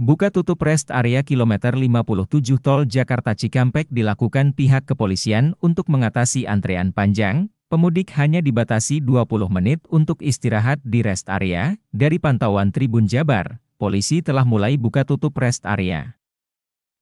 Buka tutup rest area kilometer 57 tol Jakarta Cikampek dilakukan pihak kepolisian untuk mengatasi antrean panjang. Pemudik hanya dibatasi 20 menit untuk istirahat di rest area. Dari pantauan Tribun Jabar, polisi telah mulai buka tutup rest area.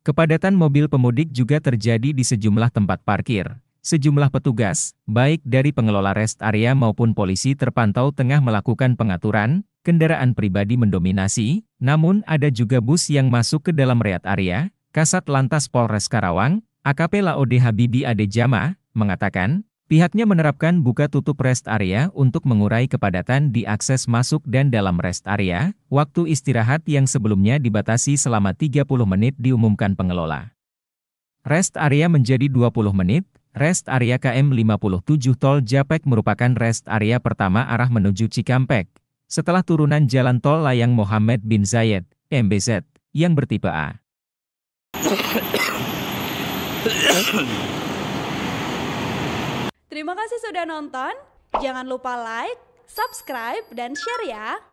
Kepadatan mobil pemudik juga terjadi di sejumlah tempat parkir. Sejumlah petugas, baik dari pengelola rest area maupun polisi terpantau tengah melakukan pengaturan, kendaraan pribadi mendominasi, namun ada juga bus yang masuk ke dalam reat area, Kasat Lantas Polres Karawang, AKP Laode Habibi Ade Jama, mengatakan, pihaknya menerapkan buka tutup rest area untuk mengurai kepadatan di akses masuk dan dalam rest area, waktu istirahat yang sebelumnya dibatasi selama 30 menit diumumkan pengelola. Rest area menjadi 20 menit, Rest area KM 57 Tol Japek merupakan rest area pertama arah menuju Cikampek, setelah turunan jalan tol layang Mohammed bin Zayed, MBZ, yang bertipe A. Terima kasih sudah nonton, jangan lupa like, subscribe, dan share ya!